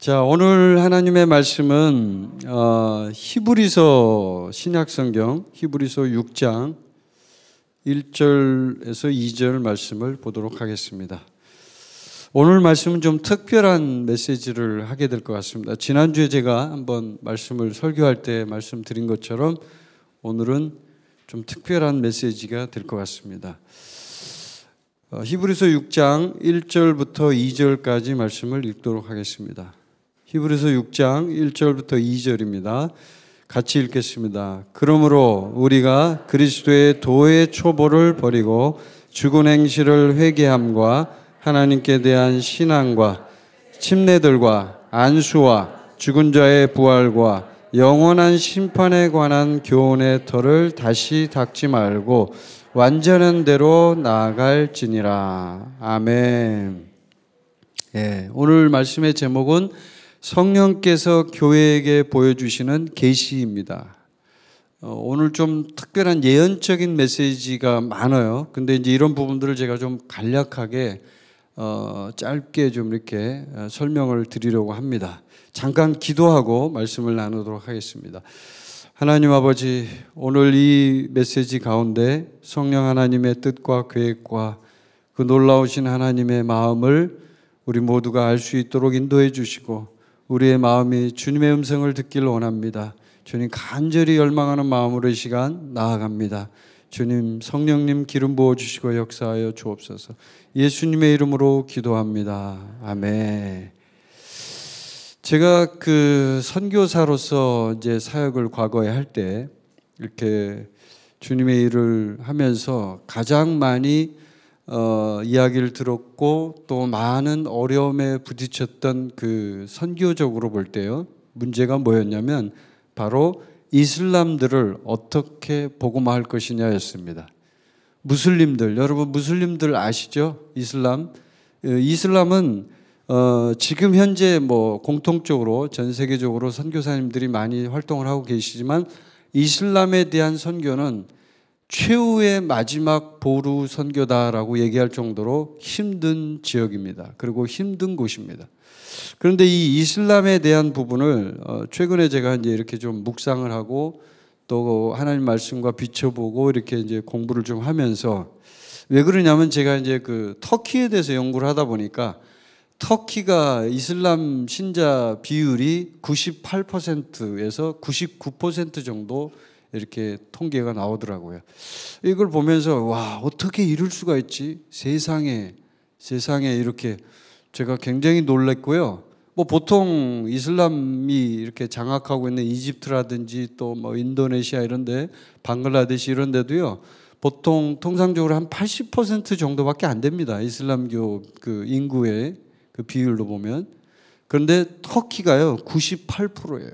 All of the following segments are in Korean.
자, 오늘 하나님의 말씀은 어, 히브리서 신약성경 히브리서 6장 1절에서 2절 말씀을 보도록 하겠습니다. 오늘 말씀은 좀 특별한 메시지를 하게 될 것 같습니다. 지난주에 제가 한번 말씀을 설교할 때 말씀드린 것처럼 오늘은 좀 특별한 메시지가 될 것 같습니다. 어, 히브리서 6장 1절부터 2절까지 말씀을 읽도록 하겠습니다. 히브리서 6장 1절부터 2절입니다. 같이 읽겠습니다. 그러므로 우리가 그리스도의 도의 초보를 버리고 죽은 행실을 회개함과 하나님께 대한 신앙과 침례들과 안수와 죽은 자의 부활과 영원한 심판에 관한 교훈의 터를 다시 닦지 말고 완전한 대로 나아갈지니라. 아멘. 예, 오늘 말씀의 제목은 성령께서 교회에게 보여주시는 계시입니다. 어, 오늘 좀 특별한 예언적인 메시지가 많아요. 근데 이제 이런 부분들을 제가 좀 간략하게 어, 짧게 좀 이렇게 어, 설명을 드리려고 합니다. 잠깐 기도하고 말씀을 나누도록 하겠습니다. 하나님 아버지, 오늘 이 메시지 가운데 성령 하나님의 뜻과 계획과 그 놀라우신 하나님의 마음을 우리 모두가 알 수 있도록 인도해 주시고 우리의 마음이 주님의 음성을 듣길 원합니다. 주님 간절히 열망하는 마음으로 이 시간 나아갑니다. 주님 성령님 기름 부어 주시고 역사하여 주옵소서. 예수님의 이름으로 기도합니다. 아멘. 제가 그 선교사로서 이제 사역을 과거에 할 때 이렇게 주님의 일을 하면서 가장 많이 어, 이야기를 들었고 또 많은 어려움에 부딪혔던 그 선교적으로 볼 때요 문제가 뭐였냐면 바로 이슬람들을 어떻게 복음화할 것이냐였습니다. 무슬림들 여러분 무슬림들 아시죠? 이슬람 예, 이슬람은 어, 지금 현재 뭐 공통적으로 전 세계적으로 선교사님들이 많이 활동을 하고 계시지만 이슬람에 대한 선교는 최후의 마지막 보루 선교다라고 얘기할 정도로 힘든 지역입니다. 그리고 힘든 곳입니다. 그런데 이 이슬람에 대한 부분을 어, 최근에 제가 이제 이렇게 좀 묵상을 하고 또 하나님 말씀과 비춰보고 이렇게 이제 공부를 좀 하면서 왜 그러냐면 제가 이제 그 터키에 대해서 연구를 하다 보니까 터키가 이슬람 신자 비율이 98%에서 99% 정도 이렇게 통계가 나오더라고요. 이걸 보면서 와 어떻게 이럴 수가 있지? 세상에 세상에 이렇게 제가 굉장히 놀랐고요. 뭐 보통 이슬람이 이렇게 장악하고 있는 이집트라든지 또 뭐 인도네시아 이런데 방글라데시 이런데도요. 보통 통상적으로 한 80% 정도밖에 안 됩니다. 이슬람교 그 인구의 그 비율로 보면. 그런데 터키가요, 98%예요.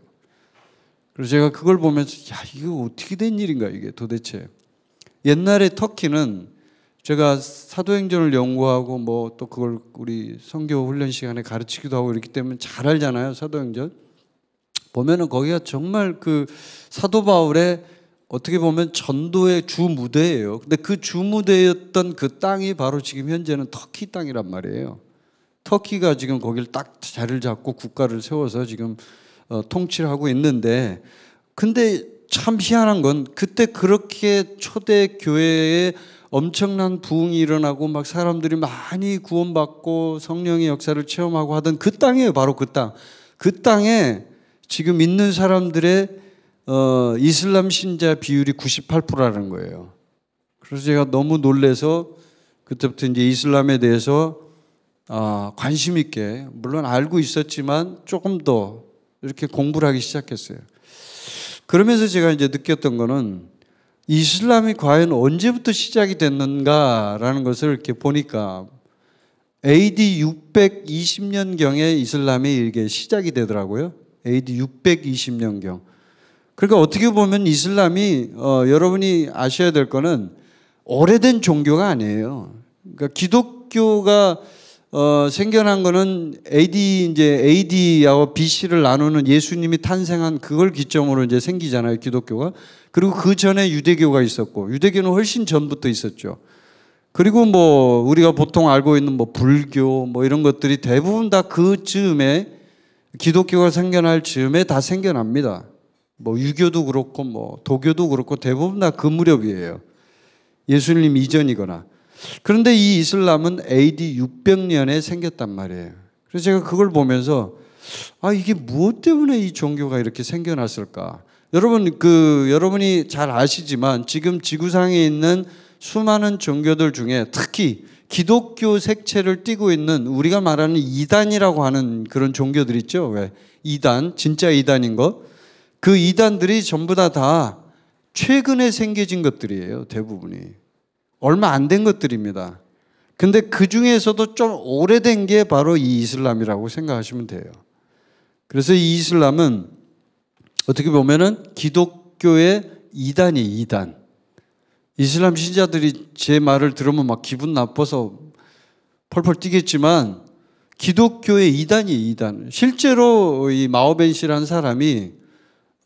그래서 제가 그걸 보면서 야 이거 어떻게 된 일인가 이게 도대체 옛날에 터키는 제가 사도행전을 연구하고 뭐 또 그걸 우리 성교 훈련 시간에 가르치기도 하고 이렇기 때문에 잘 알잖아요 사도행전 보면은 거기가 정말 그 사도 바울의 어떻게 보면 전도의 주 무대예요. 근데 그 주 무대였던 그 땅이 바로 지금 현재는 터키 땅이란 말이에요. 터키가 지금 거기를 딱 자리를 잡고 국가를 세워서 지금 어, 통치를 하고 있는데 근데 참 희한한 건 그때 그렇게 초대 교회에 엄청난 부흥이 일어나고 막 사람들이 많이 구원받고 성령의 역사를 체험하고 하던 그 땅이에요. 바로 그 땅. 그 땅에 지금 있는 사람들의 어, 이슬람 신자 비율이 98%라는 거예요. 그래서 제가 너무 놀래서 그때부터 이제 이슬람에 대해서 어, 관심 있게 물론 알고 있었지만 조금 더 이렇게 공부를 하기 시작했어요. 그러면서 제가 이제 느꼈던 거는 이슬람이 과연 언제부터 시작이 됐는가라는 것을 이렇게 보니까 AD 620년경에 이슬람이 이게 시작이 되더라고요. AD 620년경. 그러니까 어떻게 보면 이슬람이 어, 여러분이 아셔야 될 거는 오래된 종교가 아니에요. 그러니까 기독교가 어, 생겨난 거는 AD 이제 AD하고 BC를 나누는 예수님이 탄생한 그걸 기점으로 이제 생기잖아요, 기독교가. 그리고 그 전에 유대교가 있었고 유대교는 훨씬 전부터 있었죠. 그리고 뭐 우리가 보통 알고 있는 뭐 불교 뭐 이런 것들이 대부분 다 그 즈음에 기독교가 생겨날 즈음에 다 생겨납니다. 뭐 유교도 그렇고 뭐 도교도 그렇고 대부분 다 그 무렵이에요. 예수님 이전이거나 그런데 이 이슬람은 AD 600년에 생겼단 말이에요. 그래서 제가 그걸 보면서 아 이게 무엇 때문에 이 종교가 이렇게 생겨났을까? 여러분 그 여러분이 잘 아시지만 지금 지구상에 있는 수많은 종교들 중에 특히 기독교 색채를 띠고 있는 우리가 말하는 이단이라고 하는 그런 종교들 있죠. 왜 이단 진짜 이단인 것. 그 이단들이 전부 다다 다 최근에 생겨진 것들이에요. 대부분이. 얼마 안 된 것들입니다. 근데 그 중에서도 좀 오래된 게 바로 이 이슬람이라고 생각하시면 돼요. 그래서 이 이슬람은 어떻게 보면은 기독교의 이단이 이단. 이슬람 신자들이 제 말을 들으면 막 기분 나빠서 펄펄 뛰겠지만 기독교의 이단이 이단. 실제로 이 마오벤시라는 사람이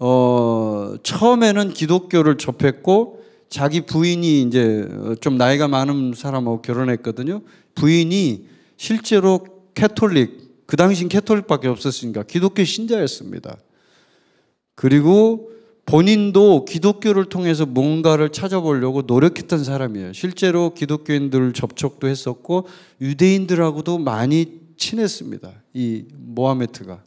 어 처음에는 기독교를 접했고 자기 부인이 이제 어, 좀 나이가 많은 사람하고 결혼했거든요. 부인이 실제로 캐톨릭, 그 당시 캐톨릭밖에 없었으니까 기독교 신자였습니다. 그리고 본인도 기독교를 통해서 뭔가를 찾아보려고 노력했던 사람이에요. 실제로 기독교인들 접촉도 했었고 유대인들하고도 많이 친했습니다. 이 모하메트가.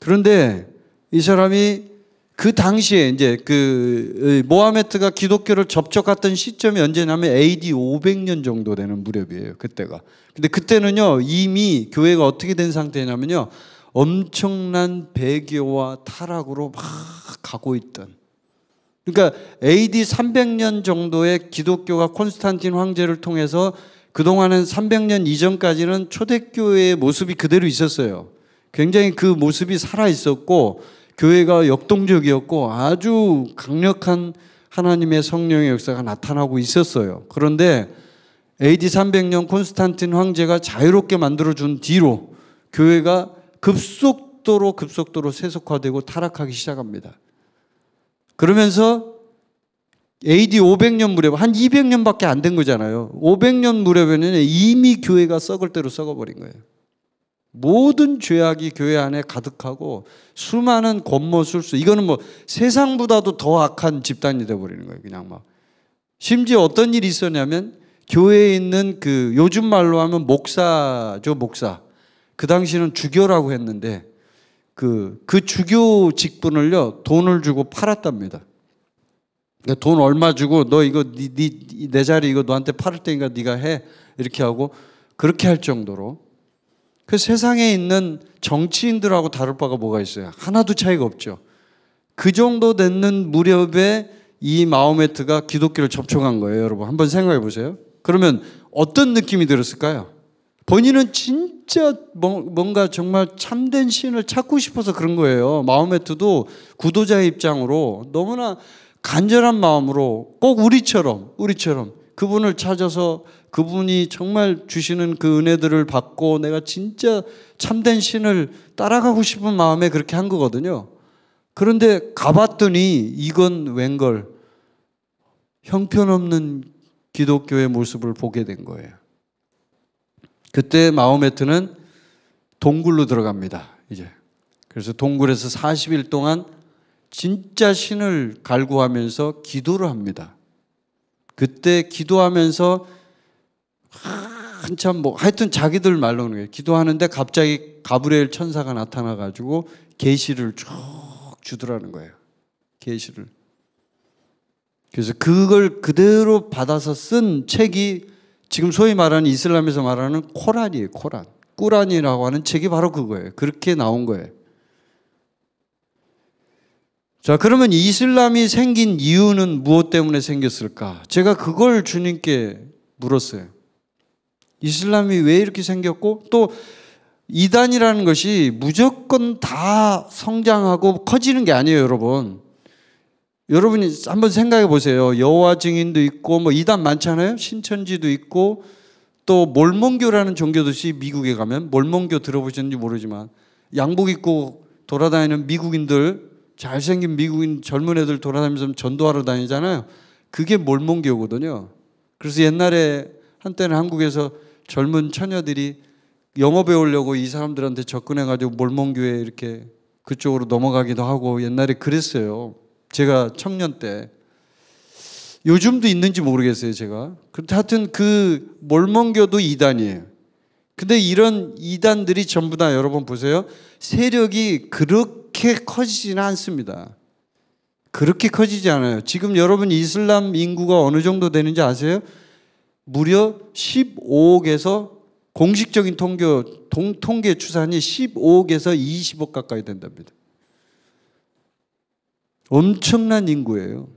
그런데 이 사람이 그 당시에 이제 그 모하메트가 기독교를 접촉했던 시점이 언제냐면 AD 500년 정도 되는 무렵이에요. 그때가. 근데 그때는요 이미 교회가 어떻게 된 상태냐면요 엄청난 배교와 타락으로 막 가고 있던. 그러니까 AD 300년 정도에 기독교가 콘스탄틴 황제를 통해서 그동안은 300년 이전까지는 초대교회의 모습이 그대로 있었어요. 굉장히 그 모습이 살아 있었고 교회가 역동적이었고 아주 강력한 하나님의 성령의 역사가 나타나고 있었어요. 그런데 AD 300년 콘스탄틴 황제가 자유롭게 만들어준 뒤로 교회가 급속도로 급속도로 세속화되고 타락하기 시작합니다. 그러면서 AD 500년 무렵, 한 200년밖에 안 된 거잖아요. 500년 무렵에는 이미 교회가 썩을 대로 썩어버린 거예요. 모든 죄악이 교회 안에 가득하고 수많은 권모술수 이거는 뭐 세상보다도 더 악한 집단이 돼버리는 거예요. 그냥 막 심지어 어떤 일이 있었냐면 교회에 있는 그 요즘 말로 하면 목사죠 목사 그 당시는 주교라고 했는데 그, 그 주교 직분을요, 돈을 주고 팔았답니다. 그니까돈 얼마 주고 너 이거 네, 네, 내 자리 이거 너한테 팔을 테니까 네가 해 이렇게 하고 그렇게 할 정도로 그 세상에 있는 정치인들하고 다를 바가 뭐가 있어요? 하나도 차이가 없죠. 그 정도 됐는 무렵에 이 마호메트가 기독교를 접촉한 거예요, 여러분. 한번 생각해 보세요. 그러면 어떤 느낌이 들었을까요? 본인은 진짜 뭐, 뭔가 정말 참된 신을 찾고 싶어서 그런 거예요. 마호메트도 구도자의 입장으로 너무나 간절한 마음으로 꼭 우리처럼, 우리처럼 그분을 찾아서 그분이 정말 주시는 그 은혜들을 받고 내가 진짜 참된 신을 따라가고 싶은 마음에 그렇게 한 거거든요. 그런데 가봤더니 이건 웬걸 형편없는 기독교의 모습을 보게 된 거예요. 그때 마호메트는 동굴로 들어갑니다. 이제. 그래서 동굴에서 40일 동안 진짜 신을 갈구하면서 기도를 합니다. 그때 기도하면서 한참 뭐 하여튼 자기들 말로는 기도하는데 갑자기 가브리엘 천사가 나타나 가지고 계시를 쭉 주더라는 거예요. 계시를. 그래서 그걸 그대로 받아서 쓴 책이 지금 소위 말하는 이슬람에서 말하는 코란이에요. 코란. 꾸란이라고 하는 책이 바로 그거예요. 그렇게 나온 거예요. 자, 그러면 이슬람이 생긴 이유는 무엇 때문에 생겼을까? 제가 그걸 주님께 물었어요. 이슬람이 왜 이렇게 생겼고 또 이단이라는 것이 무조건 다 성장하고 커지는 게 아니에요, 여러분. 여러분이 한번 생각해 보세요. 여호와 증인도 있고 뭐 이단 많잖아요. 신천지도 있고 또 몰몬교라는 종교도 시 미국에 가면 몰몬교 들어보셨는지 모르지만 양복 입고 돌아다니는 미국인들 잘생긴 미국인 젊은 애들 돌아다니면서 전도하러 다니잖아요. 그게 몰몬교거든요. 그래서 옛날에 한때는 한국에서 젊은 처녀들이 영어 배우려고 이 사람들한테 접근해가지고 몰몬교회 이렇게 그쪽으로 넘어가기도 하고 옛날에 그랬어요. 제가 청년 때. 요즘도 있는지 모르겠어요, 제가. 그렇다 하여튼 그 몰몬교도 이단이에요. 근데 이런 이단들이 전부 다 여러분 보세요. 세력이 그렇게 커지지는 않습니다. 그렇게 커지지 않아요. 지금 여러분 이슬람 인구가 어느 정도 되는지 아세요? 무려 15억에서 공식적인 통교, 동, 통계 추산이 15억에서 20억 가까이 된답니다. 엄청난 인구예요.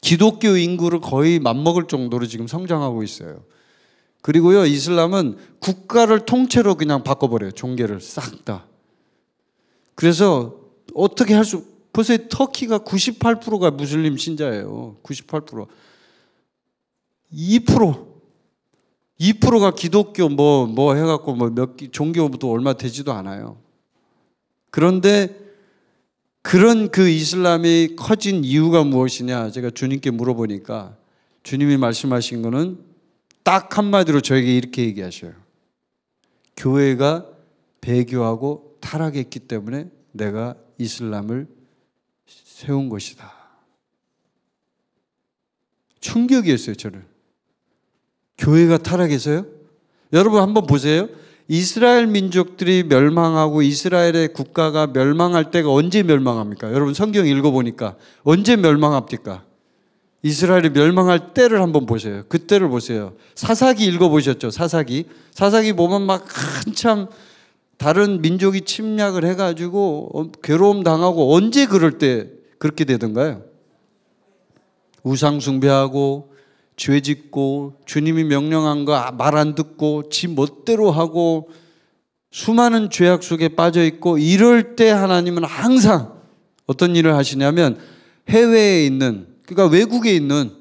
기독교 인구를 거의 맞먹을 정도로 지금 성장하고 있어요. 그리고요, 이슬람은 국가를 통째로 그냥 바꿔버려요. 종교를 싹 다. 그래서 어떻게 할 수, 보세 터키가 98%가 무슬림 신자예요. 98%. 2% 2%가 기독교 뭐뭐 뭐 해갖고 뭐몇 종교부터 얼마 되지도 않아요. 그런데 그런 그 이슬람이 커진 이유가 무엇이냐 제가 주님께 물어보니까 주님이 말씀하신 거는 딱 한마디로 저에게 이렇게 얘기하셔요. 교회가 배교하고 타락했기 때문에 내가 이슬람을 세운 것이다. 충격이었어요, 저는. 교회가 타락해서요? 여러분 한번 보세요. 이스라엘 민족들이 멸망하고 이스라엘의 국가가 멸망할 때가 언제 멸망합니까? 여러분 성경 읽어보니까 언제 멸망합니까? 이스라엘이 멸망할 때를 한번 보세요. 그때를 보세요. 사사기 읽어보셨죠? 사사기. 사사기 보면 막 한참 다른 민족이 침략을 해가지고 어, 괴로움 당하고 언제 그럴 때 그렇게 되던가요? 우상숭배하고 죄 짓고 주님이 명령한 거 말 안 듣고 지 멋대로 하고 수많은 죄악 속에 빠져 있고 이럴 때 하나님은 항상 어떤 일을 하시냐면 해외에 있는 그러니까 외국에 있는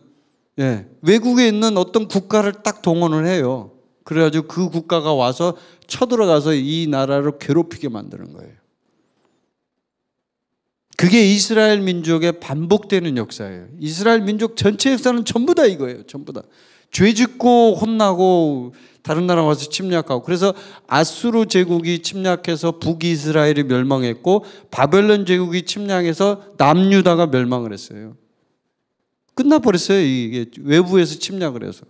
예, 외국에 있는 어떤 국가를 딱 동원을 해요. 그래가지고 그 국가가 와서 쳐들어가서 이 나라를 괴롭히게 만드는 거예요. 그게 이스라엘 민족의 반복되는 역사예요. 이스라엘 민족 전체 역사는 전부 다 이거예요. 전부 다. 죄 짓고 혼나고 다른 나라 와서 침략하고 그래서 아수르 제국이 침략해서 북이스라엘이 멸망했고 바벨론 제국이 침략해서 남유다가 멸망을 했어요. 끝나버렸어요. 이게 외부에서 침략을 해서.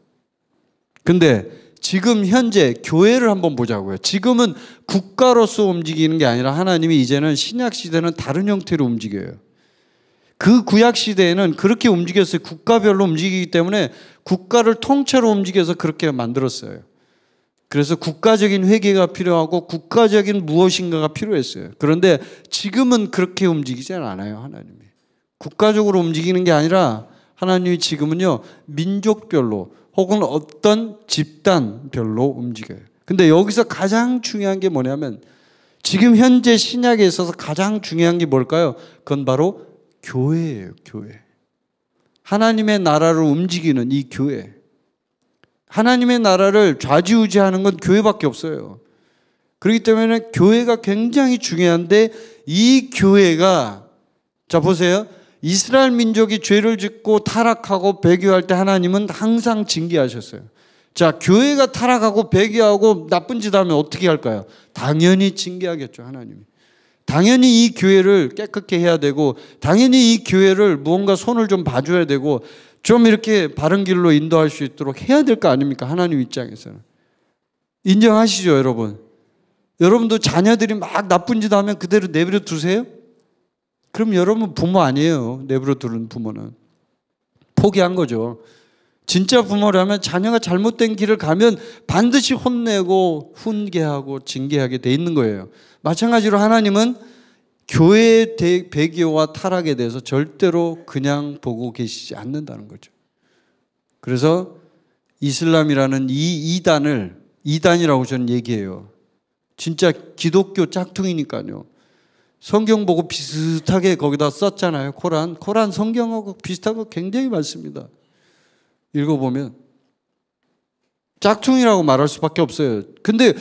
근데 지금 현재 교회를 한번 보자고요. 지금은 국가로서 움직이는 게 아니라 하나님이 이제는 신약 시대는 다른 형태로 움직여요. 그 구약 시대에는 그렇게 움직였어요. 국가별로 움직이기 때문에 국가를 통째로 움직여서 그렇게 만들었어요. 그래서 국가적인 회계가 필요하고 국가적인 무엇인가가 필요했어요. 그런데 지금은 그렇게 움직이지 않아요, 하나님이. 국가적으로 움직이는 게 아니라 하나님이 지금은요, 민족별로 혹은 어떤 집단별로 움직여요. 근데 여기서 가장 중요한 게 뭐냐면 지금 현재 신약에 있어서 가장 중요한 게 뭘까요? 그건 바로 교회예요, 교회. 하나님의 나라를 움직이는 이 교회. 하나님의 나라를 좌지우지하는 건 교회밖에 없어요. 그렇기 때문에 교회가 굉장히 중요한데 이 교회가 자 보세요. 이스라엘 민족이 죄를 짓고 타락하고 배교할 때 하나님은 항상 징계하셨어요. 자, 교회가 타락하고 배교하고 나쁜 짓 하면 어떻게 할까요? 당연히 징계하겠죠, 하나님이. 당연히 이 교회를 깨끗게 해야 되고, 당연히 이 교회를 무언가 손을 좀 봐줘야 되고, 좀 이렇게 바른 길로 인도할 수 있도록 해야 될 거 아닙니까? 하나님 입장에서는. 인정하시죠, 여러분? 여러분도 자녀들이 막 나쁜 짓 하면 그대로 내버려 두세요? 그럼 여러분 부모 아니에요. 내부로 두는 부모는. 포기한 거죠. 진짜 부모라면 자녀가 잘못된 길을 가면 반드시 혼내고 훈계하고 징계하게 돼 있는 거예요. 마찬가지로 하나님은 교회의 배교와 타락에 대해서 절대로 그냥 보고 계시지 않는다는 거죠. 그래서 이슬람이라는 이 이단을 이단이라고 저는 얘기해요. 진짜 기독교 짝퉁이니까요. 성경 보고 비슷하게 거기다 썼잖아요. 코란. 코란 성경하고 비슷한 거 굉장히 많습니다. 읽어보면. 짝퉁이라고 말할 수밖에 없어요. 근데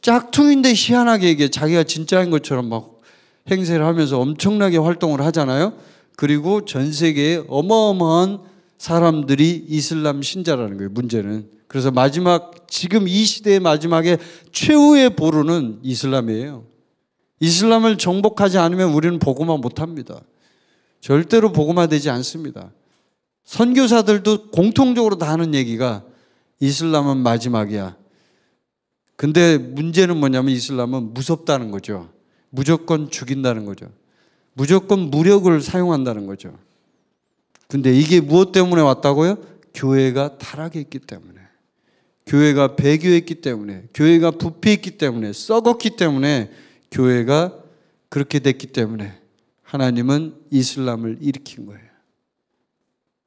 짝퉁인데 희한하게 이게 자기가 진짜인 것처럼 막 행세를 하면서 엄청나게 활동을 하잖아요. 그리고 전 세계에 어마어마한 사람들이 이슬람 신자라는 거예요. 문제는. 그래서 마지막 지금 이 시대의 마지막에 최후의 보루는 이슬람이에요. 이슬람을 정복하지 않으면 우리는 복음화 못합니다. 절대로 복음화되지 않습니다. 선교사들도 공통적으로 다 하는 얘기가 이슬람은 마지막이야. 근데 문제는 뭐냐면 이슬람은 무섭다는 거죠. 무조건 죽인다는 거죠. 무조건 무력을 사용한다는 거죠. 근데 이게 무엇 때문에 왔다고요? 교회가 타락했기 때문에. 교회가 배교했기 때문에. 교회가 부패했기 때문에. 썩었기 때문에 교회가 그렇게 됐기 때문에 하나님은 이슬람을 일으킨 거예요.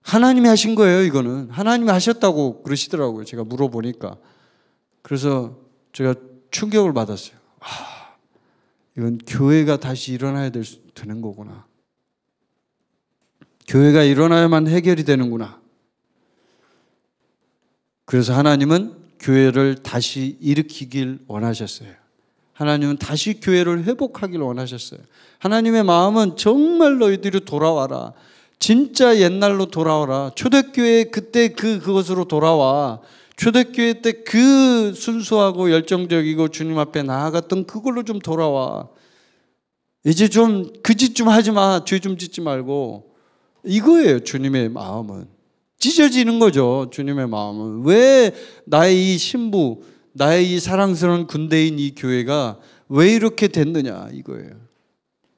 하나님이 하신 거예요, 이거는. 하나님이 하셨다고 그러시더라고요. 제가 물어보니까. 그래서 제가 충격을 받았어요. 아, 이건 교회가 다시 일어나야 될, 되는 거구나. 교회가 일어나야만 해결이 되는구나. 그래서 하나님은 교회를 다시 일으키길 원하셨어요. 하나님은 다시 교회를 회복하기를 원하셨어요. 하나님의 마음은 정말 너희들이 돌아와라. 진짜 옛날로 돌아와라. 초대교회 그때 그 그것으로 돌아와. 초대교회 때 그 순수하고 열정적이고 주님 앞에 나아갔던 그걸로 좀 돌아와. 이제 좀 그 짓좀 그 하지 마. 죄 좀 짓지 말고. 이거예요. 주님의 마음은. 찢어지는 거죠. 주님의 마음은. 왜 나의 이 신부 나의 이 사랑스러운 군대인 이 교회가 왜 이렇게 됐느냐 이거예요.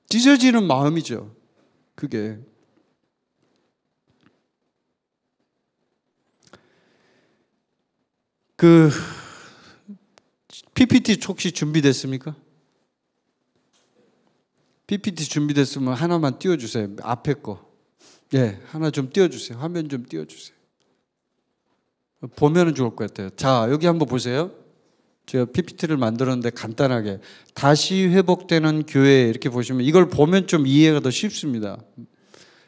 찢어지는 마음이죠. 그게. 그 PPT 혹시 준비됐습니까? PPT 준비됐으면 하나만 띄워주세요. 앞에 거. 예, 하나 좀 띄워주세요. 화면 좀 띄워주세요. 보면은 좋을 것 같아요. 자, 여기 한번 보세요. 제가 PPT를 만들었는데 간단하게 다시 회복되는 교회 이렇게 보시면 이걸 보면 좀 이해가 더 쉽습니다.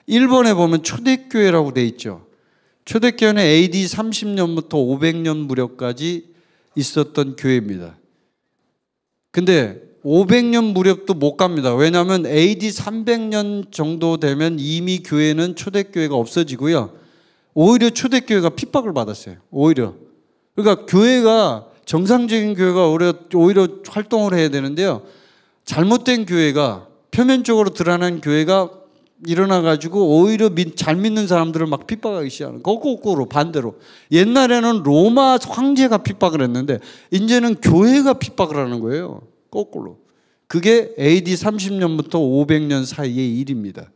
1번에 보면 초대교회라고 돼 있죠. 초대교회는 AD 30년부터 500년 무렵까지 있었던 교회입니다. 근데 500년 무렵도 못 갑니다. 왜냐하면 AD 300년 정도 되면 이미 교회는 초대교회가 없어지고요. 오히려 초대교회가 핍박을 받았어요. 오히려. 그러니까 교회가 정상적인 교회가 오히려, 오히려 활동을 해야 되는데요. 잘못된 교회가 표면적으로 드러난 교회가 일어나가지고 오히려 믿, 잘 믿는 사람들을 막 핍박하기 시작하는 거꾸로 반대로 옛날에는 로마 황제가 핍박을 했는데 이제는 교회가 핍박을 하는 거예요 거꾸로 그게 AD 30년부터 500년 사이의 일입니다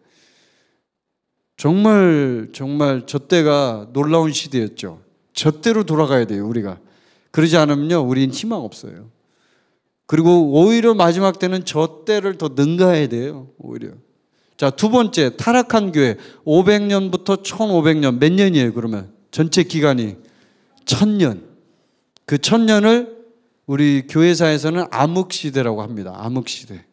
정말 정말 저 때가 놀라운 시대였죠 저 때로 돌아가야 돼요 우리가 그러지 않으면요, 우린 희망 없어요. 그리고 오히려 마지막 때는 저 때를 더 능가해야 돼요, 오히려. 자, 두 번째, 타락한 교회. 500년부터 1500년. 몇 년이에요, 그러면? 전체 기간이. 천년. 그 천년을 우리 교회사에서는 암흑시대라고 합니다. 암흑시대.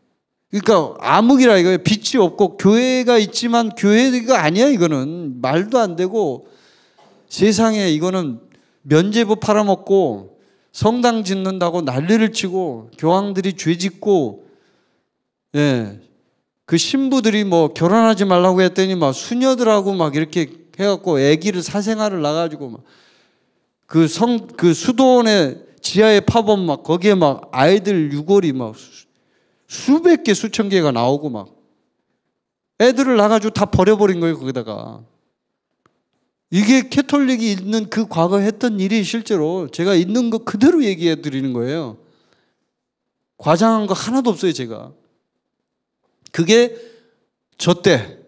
그러니까 암흑이라 이거예요. 빛이 없고 교회가 있지만 교회가 아니야, 이거는. 말도 안 되고 세상에 이거는 면제부 팔아먹고 성당 짓는다고 난리를 치고 교황들이 죄 짓고 예. 그 신부들이 뭐 결혼하지 말라고 했더니 막 수녀들하고 막 이렇게 해갖고 아기를 사생활을낳가지고막 그 성, 그 수도원의 지하에 파본 막 거기에 막 아이들 유골이 막 수, 수백 개 수천 개가 나오고 막 애들을 낳가지고다 버려버린 거예요 거기다가 이게 캐톨릭이 있는 그 과거 했던 일이 실제로 제가 있는 거 그대로 얘기해 드리는 거예요. 과장한 거 하나도 없어요, 제가. 그게 저때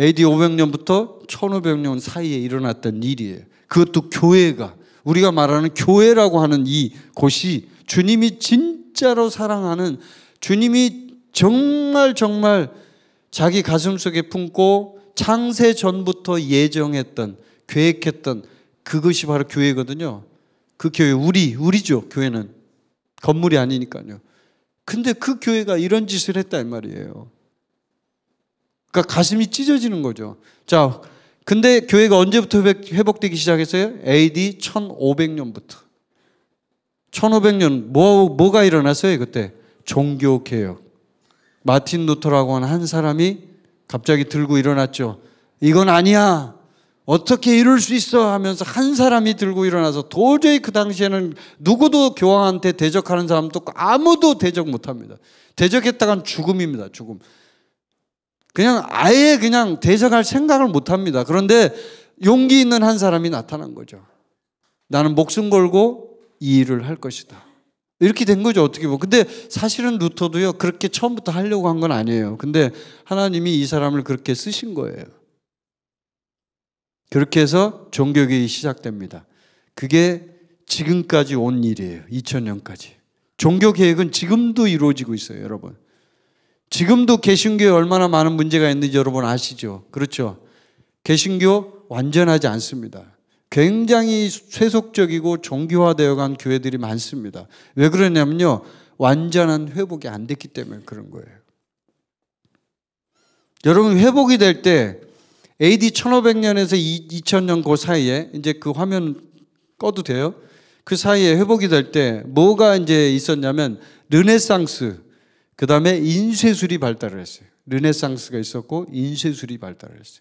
AD 500년부터 1500년 사이에 일어났던 일이에요. 그것도 교회가 우리가 말하는 교회라고 하는 이 곳이 주님이 진짜로 사랑하는 주님이 정말 정말 자기 가슴 속에 품고 창세 전부터 예정했던 계획했던 그것이 바로 교회거든요. 그 교회 우리 우리죠. 교회는 건물이 아니니까요. 근데 그 교회가 이런 짓을 했다 이 말이에요. 그러니까 가슴이 찢어지는 거죠. 자, 근데 교회가 언제부터 회복되기 시작했어요? AD 1500년부터. 1500년 뭐 뭐가 일어났어요, 그때? 종교 개혁. 마틴 루터라고 하는 한 사람이 갑자기 들고 일어났죠. 이건 아니야. 어떻게 이럴 수 있어 하면서 한 사람이 들고 일어나서 도저히 그 당시에는 누구도 교황한테 대적하는 사람도 아무도 대적 못 합니다. 대적했다간 죽음입니다. 죽음. 그냥 아예 그냥 대적할 생각을 못 합니다. 그런데 용기 있는 한 사람이 나타난 거죠. 나는 목숨 걸고 이 일을 할 것이다. 이렇게 된 거죠. 어떻게 보면. 근데 사실은 루터도요. 그렇게 처음부터 하려고 한 건 아니에요. 근데 하나님이 이 사람을 그렇게 쓰신 거예요. 그렇게 해서 종교개혁이 시작됩니다. 그게 지금까지 온 일이에요. 2000년까지. 종교개혁은 지금도 이루어지고 있어요, 여러분. 지금도 개신교에 얼마나 많은 문제가 있는지 여러분 아시죠? 그렇죠? 개신교 완전하지 않습니다. 굉장히 세속적이고 종교화되어 간 교회들이 많습니다. 왜 그러냐면요. 완전한 회복이 안 됐기 때문에 그런 거예요. 여러분, 회복이 될때 AD 1500년에서 2000년 그 사이에 이제 그 화면 꺼도 돼요. 그 사이에 회복이 될 때 뭐가 이제 있었냐면 르네상스 그다음에 인쇄술이 발달을 했어요. 르네상스가 있었고 인쇄술이 발달을 했어요.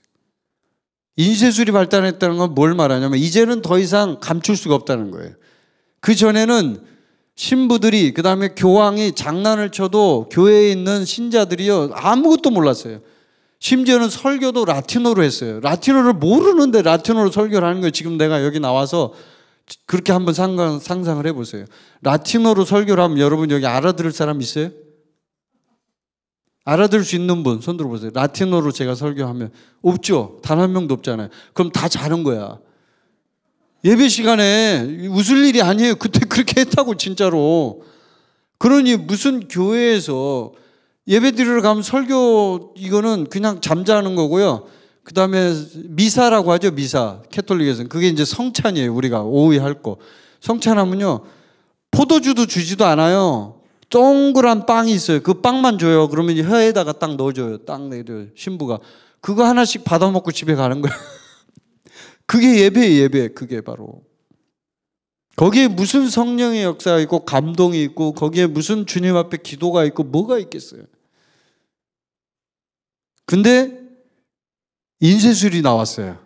인쇄술이 발달했다는 건 뭘 말하냐면 이제는 더 이상 감출 수가 없다는 거예요. 그 전에는 신부들이 그다음에 교황이 장난을 쳐도 교회에 있는 신자들이요 아무것도 몰랐어요. 심지어는 설교도 라틴어로 했어요. 라틴어를 모르는데 라틴어로 설교를 하는 거예요. 지금 내가 여기 나와서 그렇게 한번 상상, 상상을 해보세요. 라틴어로 설교를 하면 여러분 여기 알아들을 사람 있어요? 알아들 수 있는 분, 손 들어보세요. 라틴어로 제가 설교하면. 없죠? 단 한 명도 없잖아요. 그럼 다 자는 거야. 예배 시간에 웃을 일이 아니에요. 그때 그렇게 했다고, 진짜로. 그러니 무슨 교회에서 예배드리러 가면 설교 이거는 그냥 잠자는 거고요. 그 다음에 미사라고 하죠, 미사. 캐톨릭에서는. 그게 이제 성찬이에요, 우리가. 오후에 할 거. 성찬하면요. 포도주도 주지도 않아요. 동그란 빵이 있어요. 그 빵만 줘요. 그러면 혀에다가 딱 넣어줘요. 딱 내려요. 신부가. 그거 하나씩 받아먹고 집에 가는 거예요. 그게 예배예 예배. 그게 바로. 거기에 무슨 성령의 역사가 있고 감동이 있고 거기에 무슨 주님 앞에 기도가 있고 뭐가 있겠어요. 근데 인쇄술이 나왔어요.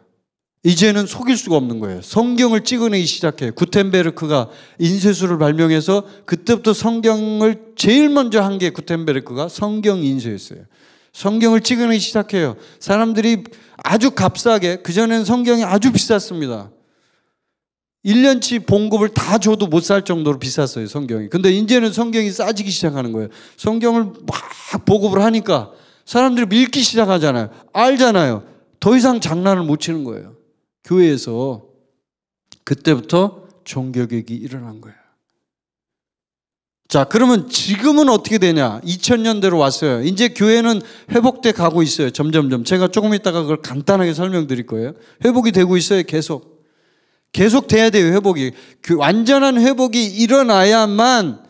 이제는 속일 수가 없는 거예요. 성경을 찍어내기 시작해요. 구텐베르크가 인쇄술을 발명해서 그때부터 성경을 제일 먼저 한 게 구텐베르크가 성경 인쇄였어요. 성경을 찍어내기 시작해요. 사람들이 아주 값싸게, 그전에는 성경이 아주 비쌌습니다. 1년치 봉급을 다 줘도 못 살 정도로 비쌌어요, 성경이. 근데 이제는 성경이 싸지기 시작하는 거예요. 성경을 막 보급을 하니까 사람들이 믿기 시작하잖아요. 알잖아요. 더 이상 장난을 못 치는 거예요. 교회에서 그때부터 종교개이 일어난 거예요. 자, 그러면 지금은 어떻게 되냐? 2000년대로 왔어요. 이제 교회는 회복돼 가고 있어요. 점점점. 제가 조금 있다가 그걸 간단하게 설명드릴 거예요. 회복이 되고 있어요. 계속. 계속 돼야 돼요. 회복이. 그 완전한 회복이 일어나야만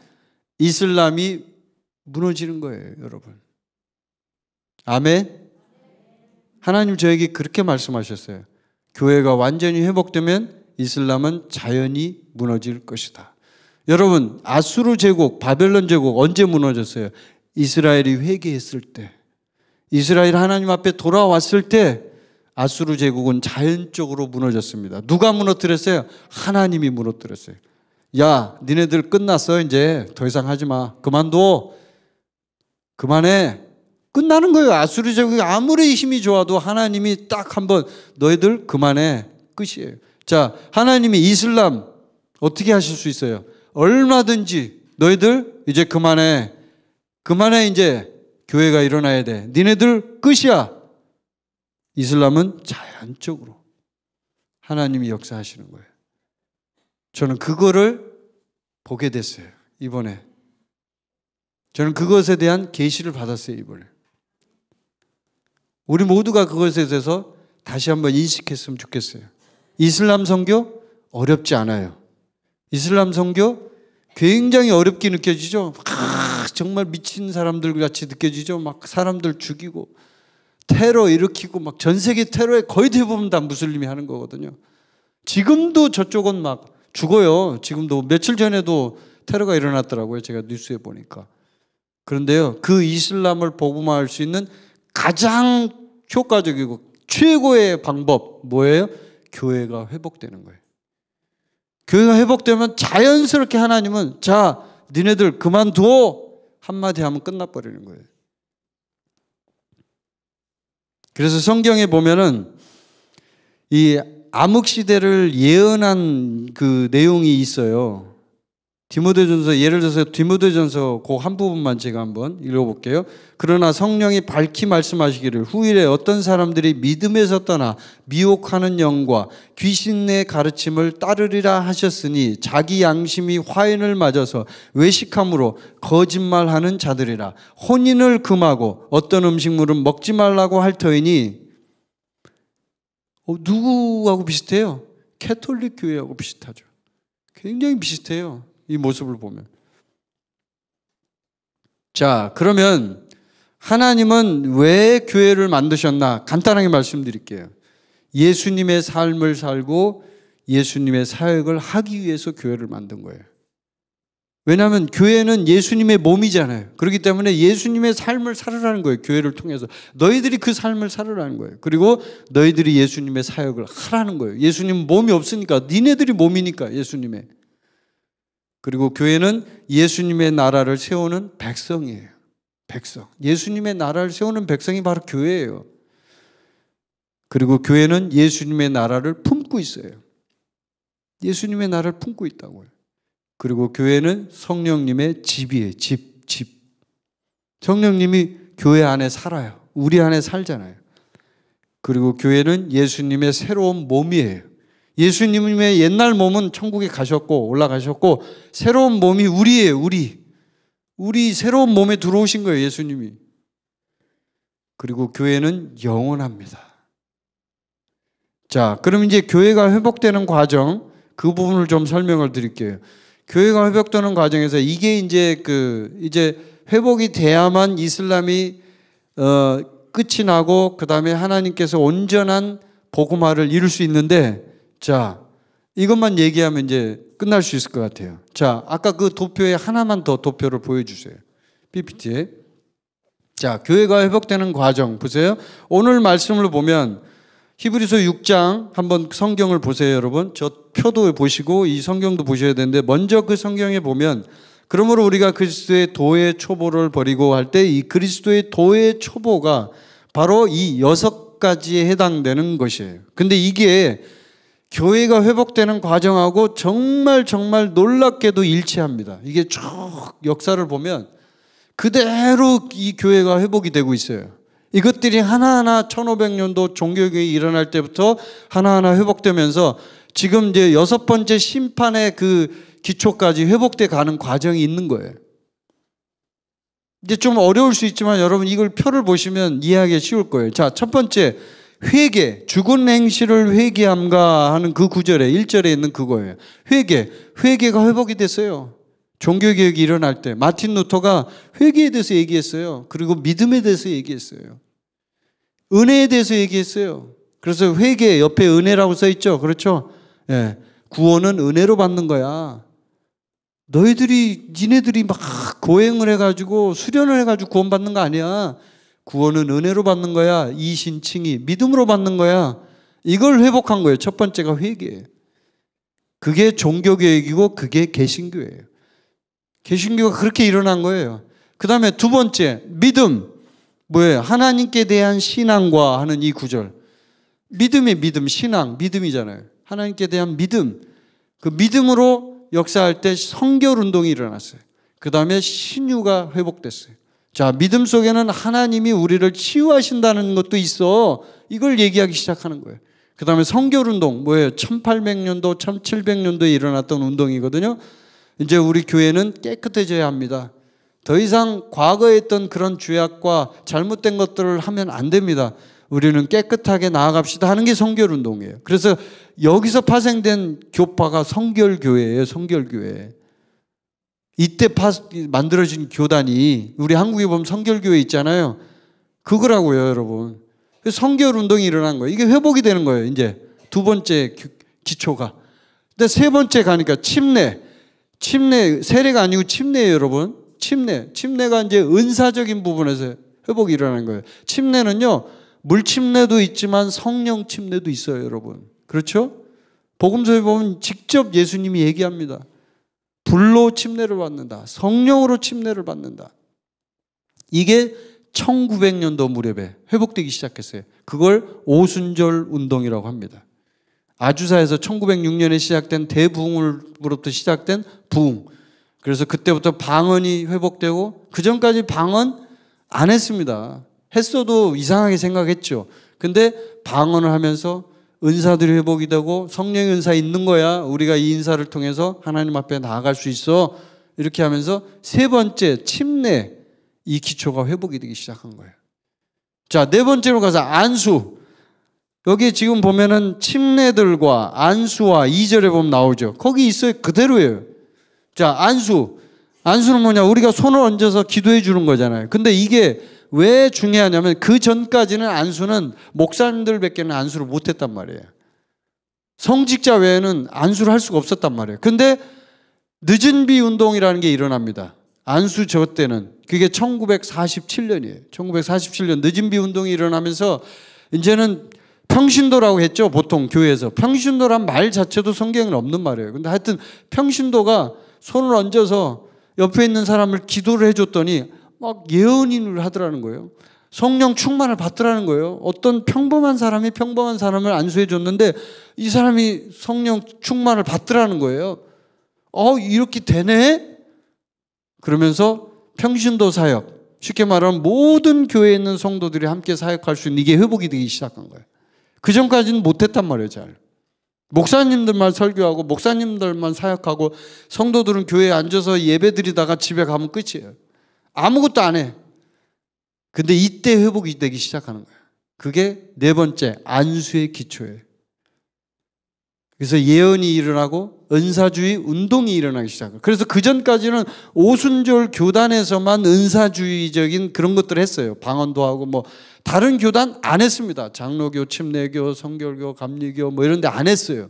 이슬람이 무너지는 거예요, 여러분. 아멘. 하나님 저에게 그렇게 말씀하셨어요. 교회가 완전히 회복되면 이슬람은 자연히 무너질 것이다. 여러분, 아수르 제국, 바벨론 제국 언제 무너졌어요? 이스라엘이 회개했을 때. 이스라엘 하나님 앞에 돌아왔을 때 아수르 제국은 자연적으로 무너졌습니다. 누가 무너뜨렸어요? 하나님이 무너뜨렸어요. 야, 니네들 끝났어. 이제 더 이상 하지 마. 그만둬. 그만해. 끝나는 거예요. 아수르족이 아무리 힘이 좋아도 하나님이 딱 한번 너희들 그만해. 끝이에요. 자, 하나님이 이슬람 어떻게 하실 수 있어요? 얼마든지 너희들 이제 그만해. 그만해 이제 교회가 일어나야 돼. 니네들 끝이야. 이슬람은 자연적으로 하나님이 역사하시는 거예요. 저는 그거를 보게 됐어요. 이번에 저는 그것에 대한 계시를 받았어요, 이번에. 우리 모두가 그것에 대해서 다시 한번 인식했으면 좋겠어요. 이슬람 성교 어렵지 않아요. 이슬람 성교 굉장히 어렵게 느껴지죠. 아, 정말 미친 사람들 같이 느껴지죠. 막 사람들 죽이고 테러 일으키고 막 전 세계 테러에 거의 대부분 다 무슬림이 하는 거거든요. 지금도 저쪽은 막 죽어요. 지금도 며칠 전에도 테러가 일어났더라고요. 제가 뉴스에 보니까. 그런데요. 그 이슬람을 복음화할 수 있는 가장 효과적이고 최고의 방법 뭐예요? 교회가 회복되는 거예요. 교회가 회복되면 자연스럽게 하나님은 자, 니네들 그만둬! 한마디 하면 끝나버리는 거예요. 그래서 성경에 보면은 이 암흑시대를 예언한 그 내용이 있어요. 디모데전서 예를 들어서 디모데전서 그 한 부분만 제가 한번 읽어볼게요. 그러나 성령이 밝히 말씀하시기를 후일에 어떤 사람들이 믿음에서 떠나 미혹하는 영과 귀신의 가르침을 따르리라 하셨으니 자기 양심이 화인을 맞아서 외식함으로 거짓말하는 자들이라 혼인을 금하고 어떤 음식물은 먹지 말라고 할 터이니 어, 누구하고 비슷해요? 캐톨릭 교회하고 비슷하죠. 굉장히 비슷해요. 이 모습을 보면. 자, 그러면 하나님은 왜 교회를 만드셨나? 간단하게 말씀드릴게요. 예수님의 삶을 살고 예수님의 사역을 하기 위해서 교회를 만든 거예요. 왜냐하면 교회는 예수님의 몸이잖아요. 그렇기 때문에 예수님의 삶을 살으라는 거예요. 교회를 통해서. 너희들이 그 삶을 살으라는 거예요. 그리고 너희들이 예수님의 사역을 하라는 거예요. 예수님 몸이 없으니까. 니네들이 몸이니까 예수님의. 그리고 교회는 예수님의 나라를 세우는 백성이에요. 백성. 예수님의 나라를 세우는 백성이 바로 교회예요. 그리고 교회는 예수님의 나라를 품고 있어요. 예수님의 나라를 품고 있다고요. 그리고 교회는 성령님의 집이에요. 집, 집. 성령님이 교회 안에 살아요. 우리 안에 살잖아요. 그리고 교회는 예수님의 새로운 몸이에요. 예수님의 옛날 몸은 천국에 가셨고 올라가셨고 새로운 몸이 우리의 우리. 우리 새로운 몸에 들어오신 거예요, 예수님이. 그리고 교회는 영원합니다. 자, 그럼 이제 교회가 회복되는 과정 그 부분을 좀 설명을 드릴게요. 교회가 회복되는 과정에서 이게 이제 그 이제 회복이 돼야만 이슬람이 어 끝이 나고 그 다음에 하나님께서 온전한 복음화를 이룰 수 있는데 자, 이것만 얘기하면 이제 끝날 수 있을 것 같아요. 자, 아까 그 도표에 하나만 더 도표를 보여주세요. PPT에. 자, 교회가 회복되는 과정 보세요. 오늘 말씀을 보면 히브리서 6장 한번 성경을 보세요, 여러분. 저 표도 보시고 이 성경도 보셔야 되는데 먼저 그 성경에 보면 그러므로 우리가 그리스도의 도의 초보를 버리고 할 때 이 그리스도의 도의 초보가 바로 이 여섯 가지에 해당되는 것이에요. 근데 이게 교회가 회복되는 과정하고 정말 정말 놀랍게도 일치합니다. 이게 쭉 역사를 보면 그대로 이 교회가 회복이 되고 있어요. 이것들이 하나하나 1500년도 종교개혁 일어날 때부터 하나하나 회복되면서 지금 이제 여섯 번째 심판의 그 기초까지 회복돼 가는 과정이 있는 거예요. 이제 좀 어려울 수 있지만 여러분 이걸 표를 보시면 이해하기 쉬울 거예요. 자, 첫 번째 회개, 죽은 행실을 회개함과 하는 그 구절에 1절에 있는 그거예요. 회개, 회개가 회복이 됐어요. 종교개혁이 일어날 때 마틴 루터가 회개에 대해서 얘기했어요. 그리고 믿음에 대해서 얘기했어요. 은혜에 대해서 얘기했어요. 그래서 회개 옆에 은혜라고 써 있죠. 그렇죠? 예. 구원은 은혜로 받는 거야. 너희들이 니네들이 막 고행을 해 가지고 수련을 해 가지고 구원받는 거 아니야. 구원은 은혜로 받는 거야. 이 신칭이 믿음으로 받는 거야. 이걸 회복한 거예요. 첫 번째가 회개예요. 그게 종교교육이고 그게 개신교예요. 개신교가 그렇게 일어난 거예요. 그 다음에 두 번째, 믿음. 뭐예요? 하나님께 대한 신앙과 하는 이 구절. 믿음이 믿음, 신앙, 믿음이잖아요. 하나님께 대한 믿음. 그 믿음으로 역사할 때 성결 운동이 일어났어요. 그 다음에 신유가 회복됐어요. 자, 믿음 속에는 하나님이 우리를 치유하신다는 것도 있어. 이걸 얘기하기 시작하는 거예요. 그 다음에 성결운동, 뭐예요? 1800년도, 1700년도에 일어났던 운동이거든요. 이제 우리 교회는 깨끗해져야 합니다. 더 이상 과거에 있던 그런 죄악과 잘못된 것들을 하면 안 됩니다. 우리는 깨끗하게 나아갑시다 하는 게 성결운동이에요. 그래서 여기서 파생된 교파가 성결교회예요, 성결교회. 이때 파, 만들어진 교단이 우리 한국에 보면 성결교회 있잖아요. 그거라고요, 여러분. 그 성결 운동이 일어난 거예요. 이게 회복이 되는 거예요, 이제. 두 번째 기초가. 근데 세 번째 가니까 침례. 침례, 세례가 아니고 침례예요, 여러분. 침례. 침례가 이제 은사적인 부분에서 회복이 일어난 거예요. 침례는요, 물침례도 있지만 성령 침례도 있어요, 여러분. 그렇죠? 복음서에 보면 직접 예수님이 얘기합니다. 불로 침례를 받는다. 성령으로 침례를 받는다. 이게 1900년도 무렵에 회복되기 시작했어요. 그걸 오순절 운동이라고 합니다. 아주사에서 1906년에 시작된 대부흥으로부터 시작된 부흥. 그래서 그때부터 방언이 회복되고 그 전까지 방언 안 했습니다. 했어도 이상하게 생각했죠. 근데 방언을 하면서 은사들이 회복이 되고 성령 의 은사 있는 거야. 우리가 이 인사를 통해서 하나님 앞에 나아갈 수 있어. 이렇게 하면서 세 번째 침례 이 기초가 회복이 되기 시작한 거예요. 자, 네 번째로 가서 안수. 여기 지금 보면은 침례들과 안수와 이절에 보면 나오죠. 거기 있어요. 그대로예요. 자, 안수. 안수는 뭐냐? 우리가 손을 얹어서 기도해 주는 거잖아요. 근데 이게 왜 중요하냐면 그 전까지는 안수는 목사님들밖에는 안수를 못했단 말이에요. 성직자 외에는 안수를 할 수가 없었단 말이에요. 근데 늦은 비 운동이라는 게 일어납니다. 안수 저 때는 그게 1947년이에요. 1947년 늦은 비 운동이 일어나면서 이제는 평신도라고 했죠. 보통 교회에서 평신도란 말 자체도 성경에는 없는 말이에요. 근데 하여튼 평신도가 손을 얹어서 옆에 있는 사람을 기도를 해줬더니 막 예언인을 하더라는 거예요. 성령 충만을 받더라는 거예요. 어떤 평범한 사람이 평범한 사람을 안수해 줬는데 이 사람이 성령 충만을 받더라는 거예요. 어, 이렇게 되네? 그러면서 평신도 사역, 쉽게 말하면 모든 교회에 있는 성도들이 함께 사역할 수 있는 이게 회복이 되기 시작한 거예요. 그 전까지는 못했단 말이에요, 잘. 목사님들만 설교하고, 목사님들만 사역하고, 성도들은 교회에 앉아서 예배 드리다가 집에 가면 끝이에요. 아무것도 안 해. 근데 이때 회복이 되기 시작하는 거야. 그게 네 번째 안수의 기초예요. 그래서 예언이 일어나고 은사주의 운동이 일어나기 시작해요. 그래서 그 전까지는 오순절 교단에서만 은사주의적인 그런 것들을 했어요. 방언도 하고 뭐 다른 교단 안 했습니다. 장로교, 침례교, 성결교, 감리교 뭐 이런 데 안 했어요.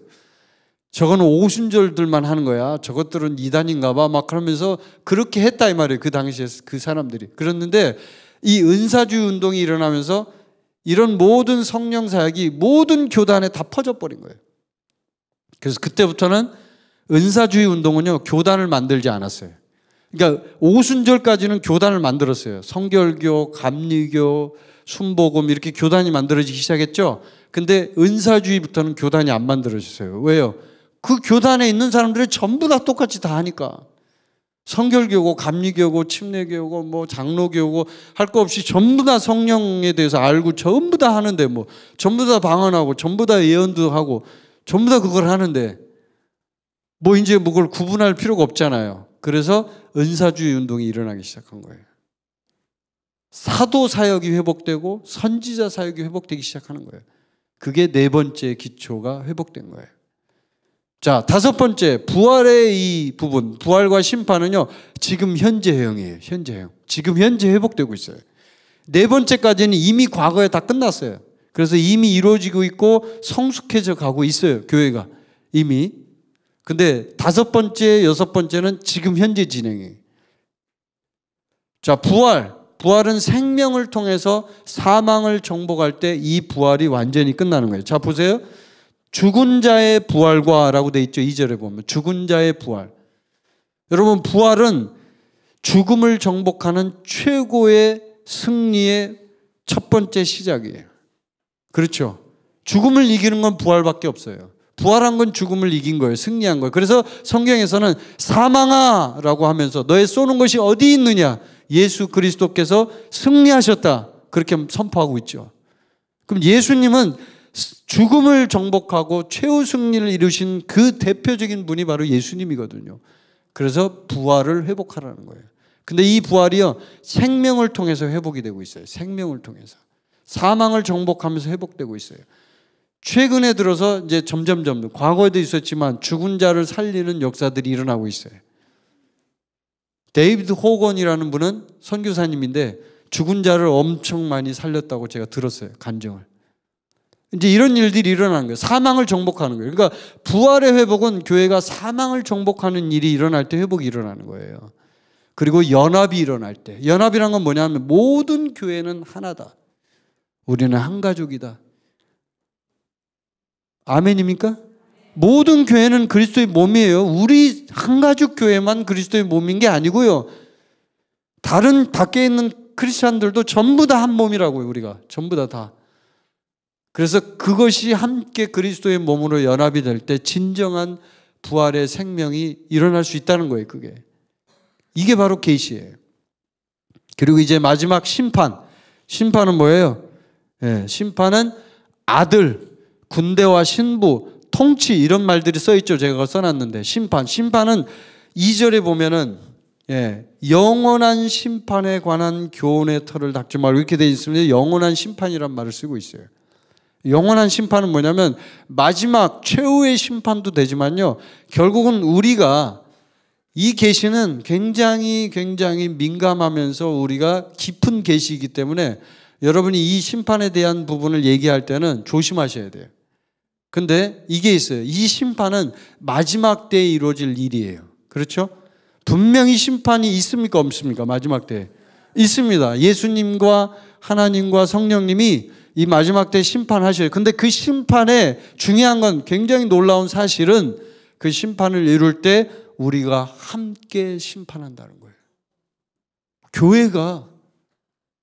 저건 오순절들만 하는 거야. 저것들은 이단인가 봐. 막 그러면서 그렇게 했다 이 말이에요. 그 당시에 그 사람들이. 그랬는데 이 은사주의 운동이 일어나면서 이런 모든 성령 사역이 모든 교단에 다 퍼져 버린 거예요. 그래서 그때부터는 은사주의 운동은요. 교단을 만들지 않았어요. 그러니까 오순절까지는 교단을 만들었어요. 성결교, 감리교, 순복음 이렇게 교단이 만들어지기 시작했죠. 근데 은사주의부터는 교단이 안 만들어졌어요. 왜요? 그 교단에 있는 사람들은 전부 다 똑같이 다 하니까. 성결교고, 감리교고, 침례교고, 뭐 장로교고 할 거 없이 전부 다 성령에 대해서 알고 전부 다 하는데 뭐 전부 다 방언하고 전부 다 예언도 하고 전부 다 그걸 하는데 뭐 이제 뭐 그걸 구분할 필요가 없잖아요. 그래서 은사주의 운동이 일어나기 시작한 거예요. 사도 사역이 회복되고 선지자 사역이 회복되기 시작하는 거예요. 그게 네 번째 기초가 회복된 거예요. 자, 다섯 번째, 부활의 이 부분, 부활과 심판은요, 지금 현재형이에요. 현재형. 지금 현재 회복되고 있어요. 네 번째까지는 이미 과거에 다 끝났어요. 그래서 이미 이루어지고 있고 성숙해져 가고 있어요. 교회가. 이미. 근데 다섯 번째, 여섯 번째는 지금 현재 진행이에요. 자, 부활. 부활은 생명을 통해서 사망을 정복할 때 이 부활이 완전히 끝나는 거예요. 자, 보세요. 죽은 자의 부활과라고 돼 있죠. 2절에 보면 죽은 자의 부활. 여러분 부활은 죽음을 정복하는 최고의 승리의 첫 번째 시작이에요. 그렇죠. 죽음을 이기는 건 부활밖에 없어요. 부활한 건 죽음을 이긴 거예요. 승리한 거예요. 그래서 성경에서는 사망아 라고 하면서 너의 쏘는 것이 어디 있느냐. 예수 그리스도께서 승리하셨다. 그렇게 선포하고 있죠. 그럼 예수님은 죽음을 정복하고 최후 승리를 이루신 그 대표적인 분이 바로 예수님이거든요. 그래서 부활을 회복하라는 거예요. 근데 이 부활이요, 생명을 통해서 회복이 되고 있어요. 생명을 통해서. 사망을 정복하면서 회복되고 있어요. 최근에 들어서 이제 점점점, 과거에도 있었지만 죽은 자를 살리는 역사들이 일어나고 있어요. 데이비드 호건이라는 분은 선교사님인데 죽은 자를 엄청 많이 살렸다고 제가 들었어요. 간증을. 이제 이런 일들이 일어나는 거예요. 사망을 정복하는 거예요. 그러니까 부활의 회복은 교회가 사망을 정복하는 일이 일어날 때 회복이 일어나는 거예요. 그리고 연합이 일어날 때. 연합이란 건 뭐냐면 모든 교회는 하나다. 우리는 한 가족이다. 아멘입니까? 모든 교회는 그리스도의 몸이에요. 우리 한 가족 교회만 그리스도의 몸인 게 아니고요. 다른 밖에 있는 크리스천들도 전부 다 한 몸이라고요, 우리가. 전부 다 다. 그래서 그것이 함께 그리스도의 몸으로 연합이 될 때 진정한 부활의 생명이 일어날 수 있다는 거예요, 그게. 이게 바로 계시예요. 그리고 이제 마지막 심판. 심판은 뭐예요? 예, 심판은 아들, 군대와 신부, 통치 이런 말들이 써 있죠. 제가 써놨는데 심판. 심판은 2절에 보면은 예, 영원한 심판에 관한 교훈의 털을 닦지 말고 이렇게 돼 있습니다. 영원한 심판이란 말을 쓰고 있어요. 영원한 심판은 뭐냐면 마지막 최후의 심판도 되지만요. 결국은 우리가 이 계시는 굉장히 굉장히 민감하면서 우리가 깊은 계시이기 때문에 여러분이 이 심판에 대한 부분을 얘기할 때는 조심하셔야 돼요. 근데 이게 있어요. 이 심판은 마지막 때에 이루어질 일이에요. 그렇죠? 분명히 심판이 있습니까? 없습니까? 마지막 때에. 있습니다. 예수님과 하나님과 성령님이 이 마지막 때 심판하실. 근데 그 심판에 중요한 건 굉장히 놀라운 사실은 그 심판을 이룰 때 우리가 함께 심판한다는 거예요. 교회가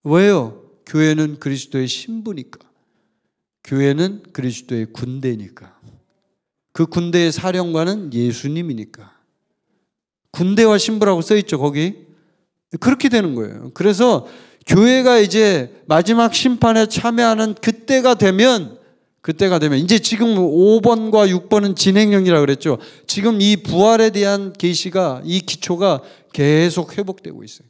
왜요? 교회는 그리스도의 신부니까. 교회는 그리스도의 군대니까. 그 군대의 사령관은 예수님이니까. 군대와 신부라고 써 있죠, 거기. 그렇게 되는 거예요. 그래서 교회가 이제 마지막 심판에 참여하는 그때가 되면 그때가 되면 이제 지금 5번과 6번은 진행형이라 그랬죠. 지금 이 부활에 대한 계시가 이 기초가 계속 회복되고 있어요.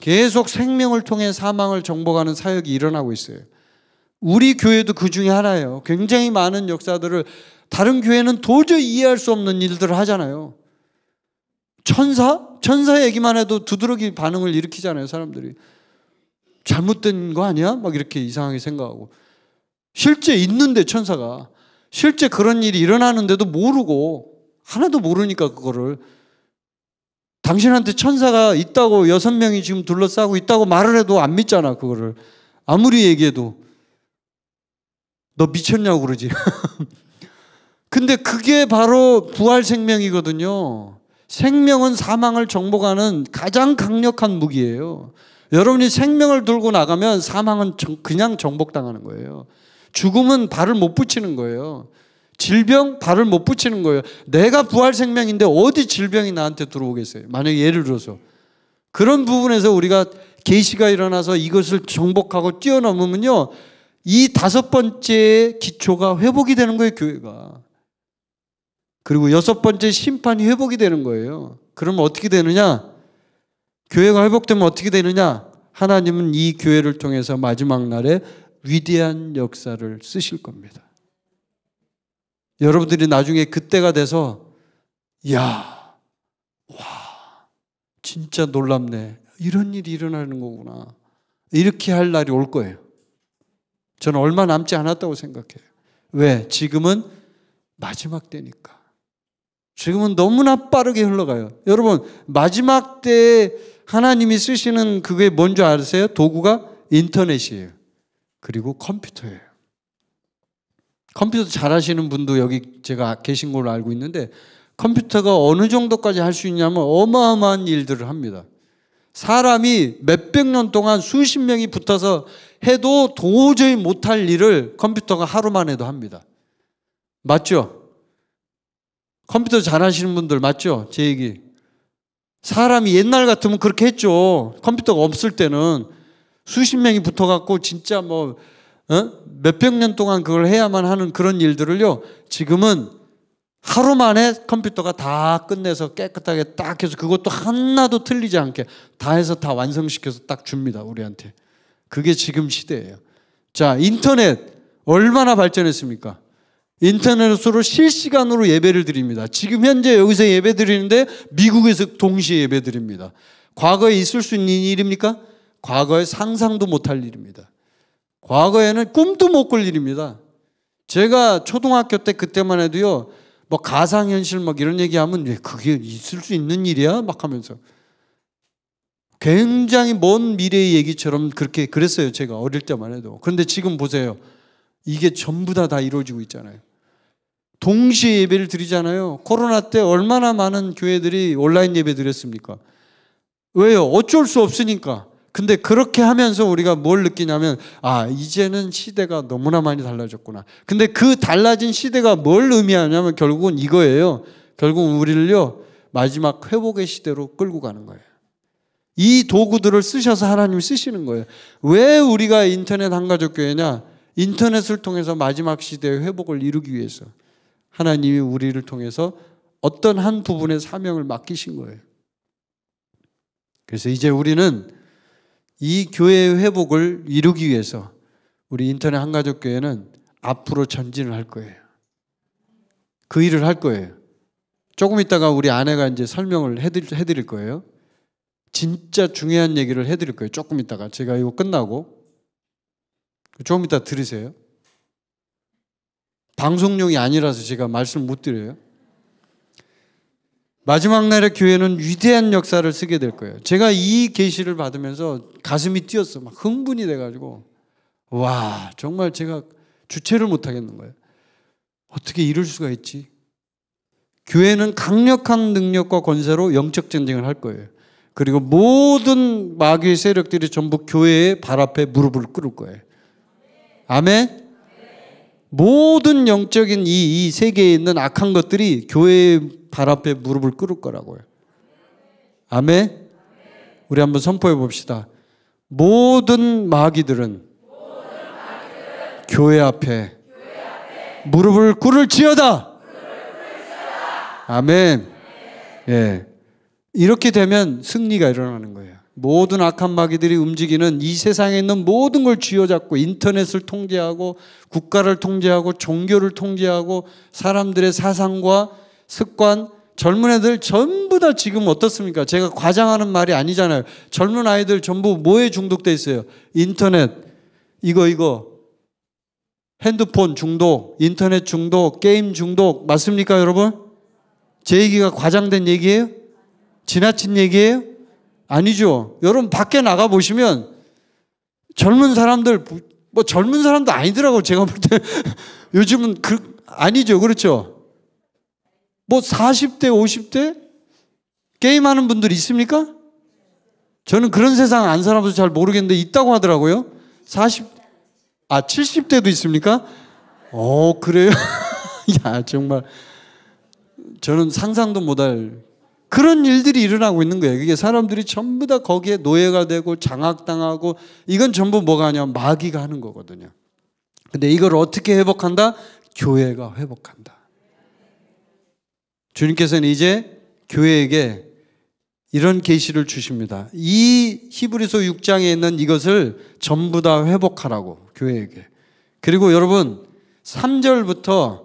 계속 생명을 통해 사망을 정복하는 사역이 일어나고 있어요. 우리 교회도 그 중에 하나예요. 굉장히 많은 역사들을 다른 교회는 도저히 이해할 수 없는 일들을 하잖아요. 천사? 천사 얘기만 해도 두드러기 반응을 일으키잖아요, 사람들이. 잘못된 거 아니야? 막 이렇게 이상하게 생각하고. 실제 있는데 천사가 실제 그런 일이 일어나는데도 모르고 하나도 모르니까 그거를 당신한테 천사가 있다고 여섯 명이 지금 둘러싸고 있다고 말을 해도 안 믿잖아 그거를 아무리 얘기해도 너 미쳤냐고 그러지 근데 그게 바로 부활 생명이거든요 생명은 사망을 정복하는 가장 강력한 무기예요 여러분이 생명을 들고 나가면 사망은 그냥 정복당하는 거예요. 죽음은 발을 못 붙이는 거예요. 질병 발을 못 붙이는 거예요. 내가 부활 생명인데 어디 질병이 나한테 들어오겠어요? 만약 예를 들어서 그런 부분에서 우리가 계시가 일어나서 이것을 정복하고 뛰어넘으면요. 이 다섯 번째 기초가 회복이 되는 거예요, 교회가. 그리고 여섯 번째 심판이 회복이 되는 거예요. 그러면 어떻게 되느냐? 교회가 회복되면 어떻게 되느냐? 하나님은 이 교회를 통해서 마지막 날에 위대한 역사를 쓰실 겁니다. 여러분들이 나중에 그때가 돼서 야, 와, 진짜 놀랍네. 이런 일이 일어나는 거구나. 이렇게 할 날이 올 거예요. 저는 얼마 남지 않았다고 생각해요. 왜? 지금은 마지막 때니까. 지금은 너무나 빠르게 흘러가요. 여러분, 마지막 때에 하나님이 쓰시는 그게 뭔지 아세요? 도구가 인터넷이에요. 그리고 컴퓨터예요. 컴퓨터 잘 하시는 분도 여기 제가 계신 걸로 알고 있는데 컴퓨터가 어느 정도까지 할 수 있냐면 어마어마한 일들을 합니다. 사람이 몇 백 년 동안 수십 명이 붙어서 해도 도저히 못할 일을 컴퓨터가 하루만 해도 합니다. 맞죠? 컴퓨터 잘 하시는 분들 맞죠? 제 얘기. 사람이 옛날 같으면 그렇게 했죠. 컴퓨터가 없을 때는 수십 명이 붙어갖고 진짜 뭐 어? 몇백 년 동안 그걸 해야만 하는 그런 일들을요. 지금은 하루 만에 컴퓨터가 다 끝내서 깨끗하게 딱 해서 그것도 하나도 틀리지 않게 다 해서 다 완성시켜서 딱 줍니다. 우리한테. 그게 지금 시대예요. 자, 인터넷 얼마나 발전했습니까? 인터넷으로 실시간으로 예배를 드립니다. 지금 현재 여기서 예배 드리는데 미국에서 동시에 예배 드립니다. 과거에 있을 수 있는 일입니까? 과거에 상상도 못할 일입니다. 과거에는 꿈도 못 꿀 일입니다. 제가 초등학교 때 그때만 해도요, 뭐 가상현실 막 이런 얘기하면 왜 그게 있을 수 있는 일이야? 막 하면서. 굉장히 먼 미래의 얘기처럼 그렇게 그랬어요. 제가 어릴 때만 해도. 그런데 지금 보세요. 이게 전부 다 다 이루어지고 있잖아요. 동시에 예배를 드리잖아요. 코로나 때 얼마나 많은 교회들이 온라인 예배 드렸습니까? 왜요? 어쩔 수 없으니까. 근데 그렇게 하면서 우리가 뭘 느끼냐면, 아, 이제는 시대가 너무나 많이 달라졌구나. 근데 그 달라진 시대가 뭘 의미하냐면 결국은 이거예요. 결국은 우리를요, 마지막 회복의 시대로 끌고 가는 거예요. 이 도구들을 쓰셔서 하나님 쓰시는 거예요. 왜 우리가 인터넷 한가족교회냐? 인터넷을 통해서 마지막 시대의 회복을 이루기 위해서. 하나님이 우리를 통해서 어떤 한 부분의 사명을 맡기신 거예요. 그래서 이제 우리는 이 교회의 회복을 이루기 위해서 우리 인터넷 한가족교회는 앞으로 전진을 할 거예요. 그 일을 할 거예요. 조금 있다가 우리 아내가 이제 설명을 해드릴, 해드릴 거예요. 진짜 중요한 얘기를 해드릴 거예요. 조금 있다가 제가 이거 끝나고 조금 이따 들으세요. 방송용이 아니라서 제가 말씀을 못 드려요. 마지막 날의 교회는 위대한 역사를 쓰게 될 거예요. 제가 이 계시를 받으면서 가슴이 뛰었어. 막 흥분이 돼가지고 와 정말 제가 주체를 못하겠는 거예요. 어떻게 이럴 수가 있지? 교회는 강력한 능력과 권세로 영적 전쟁을 할 거예요. 그리고 모든 마귀의 세력들이 전부 교회의 발 앞에 무릎을 꿇을 거예요. 아멘. 모든 영적인 이, 이 세계에 있는 악한 것들이 교회 발 앞에 무릎을 꿇을 거라고요. 아멘? 우리 한번 선포해 봅시다. 모든 마귀들은, 마귀들은 교회, 앞에 앞에 무릎을 꿇을지어다. 아멘. 예. 이렇게 되면 승리가 일어나는 거예요. 모든 악한 마귀들이 움직이는 이 세상에 있는 모든 걸 쥐어잡고 인터넷을 통제하고 국가를 통제하고 종교를 통제하고 사람들의 사상과 습관 젊은 애들 전부 다 지금 어떻습니까? 제가 과장하는 말이 아니잖아요. 젊은 아이들 전부 뭐에 중독돼 있어요? 인터넷 이거 이거 핸드폰 중독, 인터넷 중독, 게임 중독 맞습니까, 여러분? 제 얘기가 과장된 얘기예요? 지나친 얘기예요? 아니죠. 여러분 밖에 나가 보시면 젊은 사람들 뭐 젊은 사람도 아니더라고 제가 볼 때 요즘은 그 아니죠. 그렇죠? 뭐 40대, 50대 게임하는 분들 있습니까? 저는 그런 세상 안살아서잘 모르겠는데 있다고 하더라고요. 40, 아, 70대도 있습니까? 어, 그래요? 야, 정말. 저는 상상도 못할 그런 일들이 일어나고 있는 거예요. 이게 사람들이 전부 다 거기에 노예가 되고 장악당하고 이건 전부 뭐가 아니야 마귀가 하는 거거든요. 근데 이걸 어떻게 회복한다? 교회가 회복한다. 주님께서는 이제 교회에게 이런 계시를 주십니다. 이 히브리서 6장에 있는 이것을 전부 다 회복하라고 교회에게. 그리고 여러분 3절부터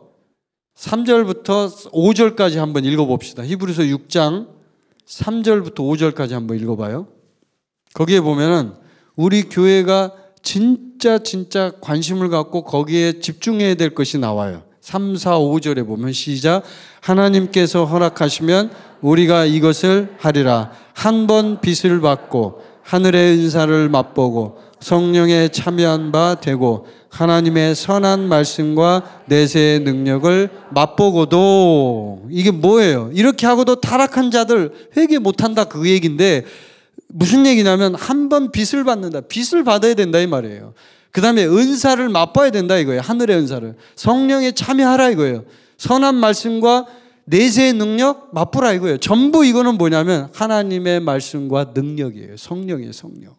3절부터 5절까지 한번 읽어봅시다. 히브리서 6장 3절부터 5절까지 한번 읽어봐요. 거기에 보면은 우리 교회가 진짜 진짜 관심을 갖고 거기에 집중해야 될 것이 나와요. 3, 4, 5절에 보면 시작. 하나님께서 허락하시면 우리가 이것을 하리라. 한 번 빛을 받고 하늘의 은사를 맛보고 성령에 참여한 바 되고 하나님의 선한 말씀과 내세의 능력을 맛보고도 이게 뭐예요? 이렇게 하고도 타락한 자들 회개 못한다 그 얘기인데 무슨 얘기냐면 한 번 빚을 받는다. 빚을 받아야 된다 이 말이에요. 그 다음에 은사를 맛봐야 된다 이거예요. 하늘의 은사를. 성령에 참여하라 이거예요. 선한 말씀과 내세의 능력 맛보라 이거예요. 전부 이거는 뭐냐면 하나님의 말씀과 능력이에요. 성령이 성령.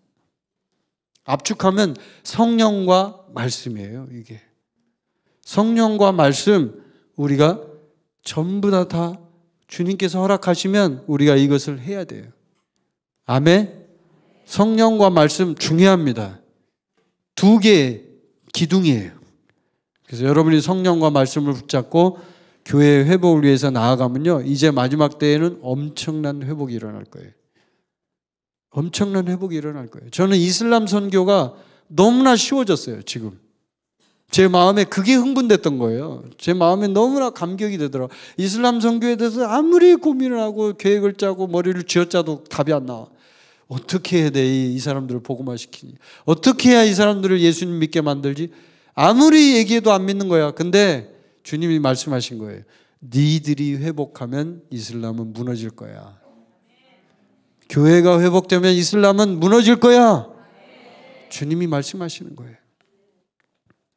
압축하면 성령과 말씀이에요, 이게. 성령과 말씀, 우리가 전부 다, 다 주님께서 허락하시면 우리가 이것을 해야 돼요. 아멘? 성령과 말씀 중요합니다. 두 개의 기둥이에요. 그래서 여러분이 성령과 말씀을 붙잡고 교회의 회복을 위해서 나아가면요. 이제 마지막 때에는 엄청난 회복이 일어날 거예요. 엄청난 회복이 일어날 거예요. 저는 이슬람 선교가 너무나 쉬워졌어요, 지금. 제 마음에 그게 흥분됐던 거예요. 제 마음에 너무나 감격이 되더라. 이슬람 선교에 대해서 아무리 고민을 하고 계획을 짜고 머리를 쥐어짜도 답이 안 나와. 어떻게 해야 돼? 이 사람들을 복음화시키니. 어떻게 해야 이 사람들을 예수님 믿게 만들지? 아무리 얘기해도 안 믿는 거야. 근데 주님이 말씀하신 거예요. 니들이 회복하면 이슬람은 무너질 거야. 교회가 회복되면 이슬람은 무너질 거야. 주님이 말씀하시는 거예요.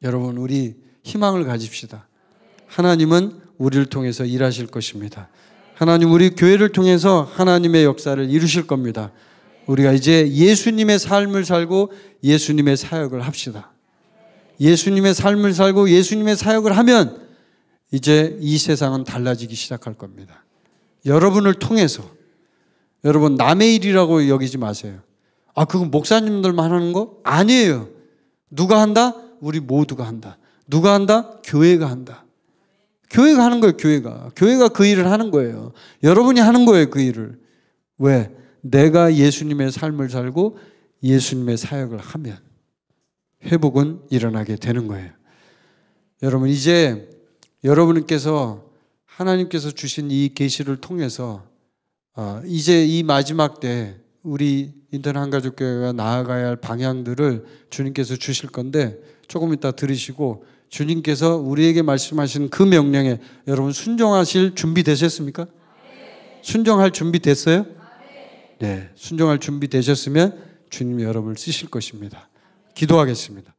여러분, 우리 희망을 가집시다. 하나님은 우리를 통해서 일하실 것입니다. 하나님 우리 교회를 통해서 하나님의 역사를 이루실 겁니다. 우리가 이제 예수님의 삶을 살고 예수님의 사역을 합시다. 예수님의 삶을 살고 예수님의 사역을 하면 이제 이 세상은 달라지기 시작할 겁니다. 여러분을 통해서 여러분 남의 일이라고 여기지 마세요. 아 그건 목사님들만 하는 거 아니에요. 누가 한다? 우리 모두가 한다. 누가 한다? 교회가 한다. 교회가 하는 거예요, 교회가. 교회가 그 일을 하는 거예요. 여러분이 하는 거예요, 그 일을. 왜? 내가 예수님의 삶을 살고 예수님의 사역을 하면 회복은 일어나게 되는 거예요. 여러분, 이제 여러분께서 하나님께서 주신 이 계시를 통해서 어, 이제 이 마지막 때 우리 인터넷 한가족교회가 나아가야 할 방향들을 주님께서 주실 건데 조금 이따 들으시고 주님께서 우리에게 말씀하신 그 명령에 여러분 순종하실 준비 되셨습니까? 순종할 준비 됐어요? 네. 네, 순종할 준비 되셨으면 주님이 여러분을 쓰실 것입니다. 기도하겠습니다.